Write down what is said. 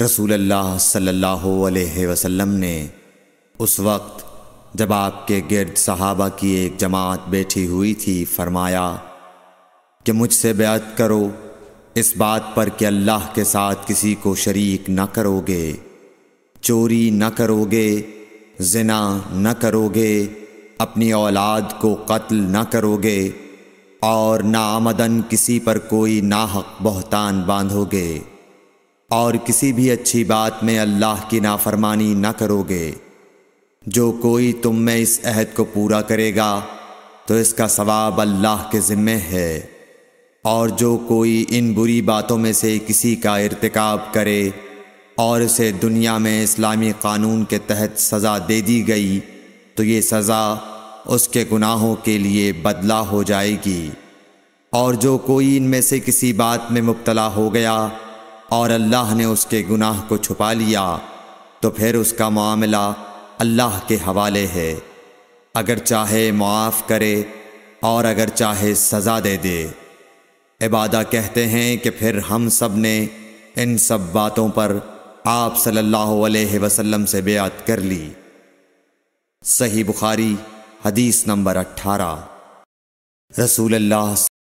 रसूल अल्लाह सल्लल्लाहु ने उस वक्त जब आपके गिरद सहाबा की एक जमात बैठी हुई थी फरमाया कि मुझसे बेत करो इस बात पर कि अल्लाह के साथ किसी को शरीक न करोगे चोरी न करोगे जिना न करोगे अपनी औलाद को कत्ल न करोगे और ना आमदन किसी पर कोई ना हक बहतान बांधोगे और किसी भी अच्छी बात में अल्लाह की नाफरमानी न करोगे जो कोई तुम में इस अहद को पूरा करेगा तो इसका सवाब अल्लाह के ज़िम्मे है और जो कोई इन बुरी बातों में से किसी का इरतकब करे और उसे दुनिया में इस्लामी क़ानून के तहत सज़ा दे दी गई तो ये सज़ा उसके गुनाहों के लिए बदला हो जाएगी और जो कोई इनमें से किसी बात में मुबतला हो गया और अल्लाह ने उसके गुनाह को छुपा लिया तो फिर उसका मामला अल्लाह के हवाले है अगर चाहे मुआफ़ करे और अगर चाहे सज़ा दे दे इबादा कहते हैं कि फिर हम सब ने इन सब बातों पर आप सल्लल्लाहु अलैहि वसल्लम से बेअत कर ली सही बुखारी हदीस नंबर अट्ठारह रसूल अल्लाह